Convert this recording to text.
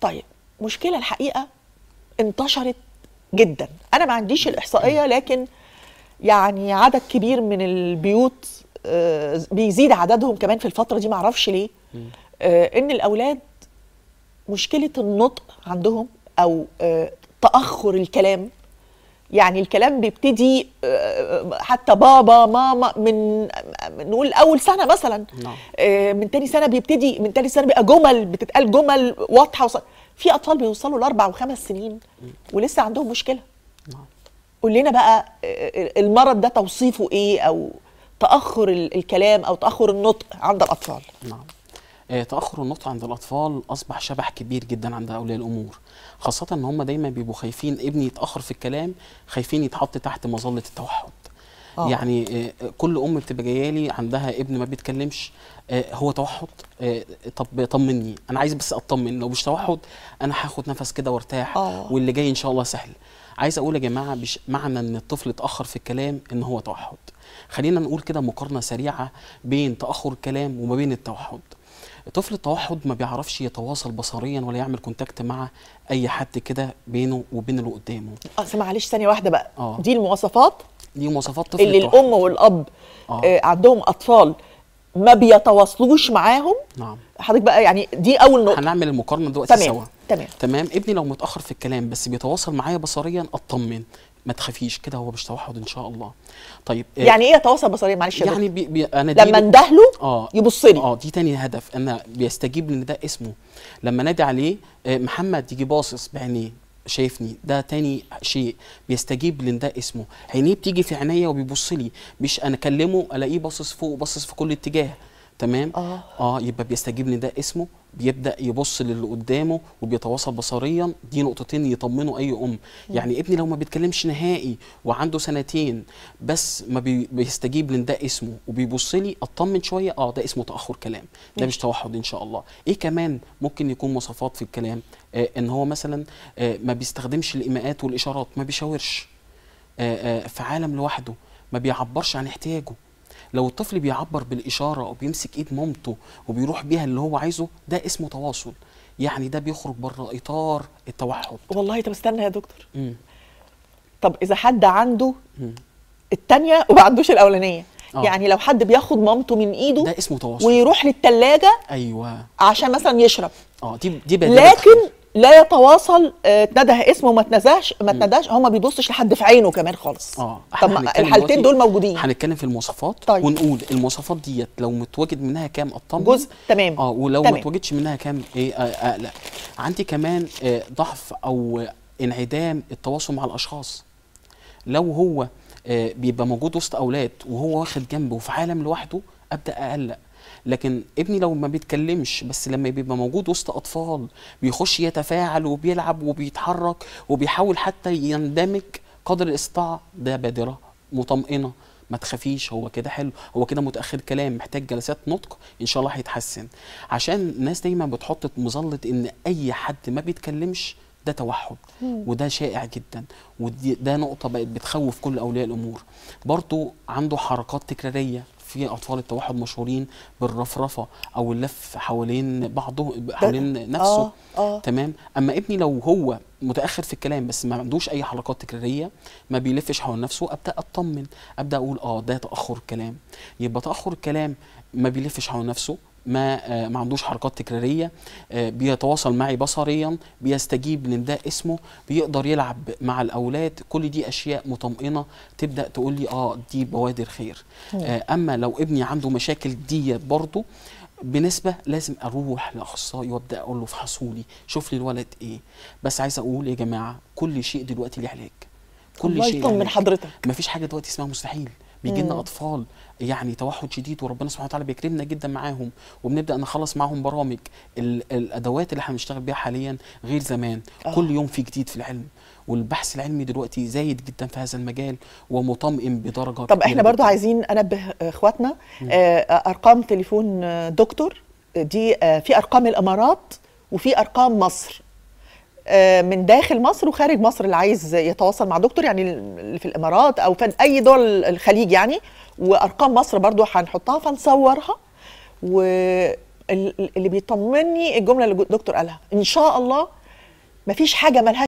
طيب مشكله الحقيقه انتشرت جدا انا ما عنديش الاحصائيه لكن يعني عدد كبير من البيوت آه، بيزيد عددهم كمان في الفتره دي معرفش ليه آه، ان الاولاد مشكله النطق عندهم او آه، تاخر الكلام يعني الكلام بيبتدي آه، حتى بابا ماما من نقول اول سنه مثلا نعم. آه، من تاني سنه بيبتدي من تاني سنه بيبقى جمل بتتقال جمل واضحه وصل في اطفال بيوصلوا لاربع وخمس سنين ولسه عندهم مشكله نعم. قول لنا بقى آه، المرض ده توصيفه ايه او تاخر الكلام او تاخر النطق عند الاطفال نعم آه، تاخر النطق عند الاطفال اصبح شبح كبير جدا عند اولياء الامور خاصه ان هم دايما بيبقوا خايفين ابني يتاخر في الكلام خايفين يتحط تحت مظله التوحد أوه. يعني آه، كل ام بتبقى جايه لي عندها ابن ما بيتكلمش آه، هو توحد طب طمني انا عايز بس اطمن لو مش توحد انا هاخد نفس كده وارتاح واللي جاي ان شاء الله سهل عايز اقول يا جماعه بش... معنى ان الطفل اتاخر في الكلام ان هو توحد خلينا نقول كده مقارنه سريعه بين تاخر الكلام وما بين التوحد طفل التوحد ما بيعرفش يتواصل بصريا ولا يعمل كونتاكت مع اي حد كده بينه وبين اللي قدامه اصل أه، معلش ثانيه واحده بقى آه. دي المواصفات دي مواصفات طفل اللي التوحد. الام والاب آه. آه عندهم اطفال ما بيتواصلوش معاهم نعم حضرتك بقى يعني دي اول نقطه هنعمل المقارنه دلوقتي تمام. سوا تمام تمام ابني لو متاخر في الكلام بس بيتواصل معايا بصريا اطمن ما تخافيش كده هو مش توحد ان شاء الله طيب آه، يعني ايه يتواصل بصريا معلش يعني بي بي انا دي لما اندهله اه يبص لي اه دي تاني هدف انا بيستجيب لان ده اسمه لما نادي عليه آه، محمد يجي باصص بعينيه شايفني ده تاني شيء بيستجيب لان ده اسمه عينيه بتيجي في عينيا وبيبص لي مش انا اكلمه الاقيه باصص فوق وباصص في كل اتجاه تمام اه, آه يبقى بيستجيب لده اسمه بيبدا يبص للي قدامه وبيتواصل بصريا دي نقطتين يطمنوا اي ام يعني ابني لو ما بيتكلمش نهائي وعنده سنتين بس ما بيستجيب لان ده اسمه وبيبص لي اطمن شويه اه ده اسمه تاخر كلام ده مش توحد ان شاء الله ايه كمان ممكن يكون مواصفات في الكلام آه ان هو مثلا آه ما بيستخدمش الايماءات والاشارات ما بيشاورش آه آه في عالم لوحده ما بيعبرش عن احتياجه لو الطفل بيعبر بالاشاره او بيمسك ايد مامته وبيروح بيها اللي هو عايزه ده اسمه تواصل يعني ده بيخرج بره اطار التوحد والله طب استنى يا دكتور مم. طب اذا حد عنده الثانيه وما عندوش الاولانيه أوه. يعني لو حد بياخد مامته من ايده ده اسمه تواصل ويروح للتلاجة ايوه عشان مثلا يشرب اه دي دي لكن لا يتواصل آه، اتنده اسمه ما اتنزهش ما اتندهش هو ما بيبصش لحد في عينه كمان خالص اه طب الحالتين دول موجودين هنتكلم في المواصفات طيب. ونقول المواصفات ديت لو متواجد منها كام اطمن جزء تمام اه ولو تمام. ما اتواجدش منها كام ايه اقلق آه آه عندي كمان آه ضعف او انعدام التواصل مع الاشخاص لو هو آه، بيبقى موجود وسط اولاد وهو واخد جنبه وفي عالم لوحده ابدا اقلق لكن ابني لو ما بيتكلمش بس لما بيبقى موجود وسط اطفال بيخش يتفاعل وبيلعب وبيتحرك وبيحاول حتى يندمج قدر الاستطاعه ده بادره مطمئنه ما تخافيش هو كده حلو هو كده متاخر كلام محتاج جلسات نطق ان شاء الله هيتحسن عشان الناس دايما بتحط مظله ان اي حد ما بيتكلمش ده توحد وده شائع جدا وده نقطه بقت بتخوف كل اولياء الامور برضو عنده حركات تكراريه في اطفال التوحد مشهورين بالرفرفه او اللف حوالين بعضه حوالين آه، نفسه آه آه. تمام اما ابني لو هو متاخر في الكلام بس ما عندوش اي حركات تكراريه ما بيلفش حول نفسه ابدا اطمن ابدا اقول اه ده تاخر كلام يبقى تاخر الكلام ما بيلفش حول نفسه ما آه، ما عندوش حركات تكراريه آه، بيتواصل معي بصريا بيستجيب لنداء اسمه بيقدر يلعب مع الاولاد كل دي اشياء مطمئنه تبدا تقول لي اه دي بوادر خير آه، اما لو ابني عنده مشاكل دي برضه بنسبه لازم اروح لاخصائي وابدا اقول له افحصوا لي شوف لي الولد ايه بس عايز اقول يا جماعه كل شيء دلوقتي له علاج كل شيء من يطمن حضرتك مفيش حاجه دلوقتي اسمها مستحيل بيجي لنا اطفال يعني توحد شديد وربنا سبحانه وتعالى بيكرمنا جدا معاهم وبنبدا نخلص معاهم برامج الادوات اللي احنا بنشتغل بيها حاليا غير زمان أوه. كل يوم في جديد في العلم والبحث العلمي دلوقتي زايد جدا في هذا المجال ومطمئن بدرجه طب احنا برضو جداً. عايزين انبه اخواتنا آه، ارقام تليفون دكتور دي آه، في ارقام الامارات وفي ارقام مصر آه، من داخل مصر وخارج مصر اللي عايز يتواصل مع دكتور يعني اللي في الامارات او في اي دول الخليج يعني وارقام مصر برضو هنحطها فنصورها واللي بيطمني الجمله اللي الدكتور قالها ان شاء الله مفيش حاجه ملهاش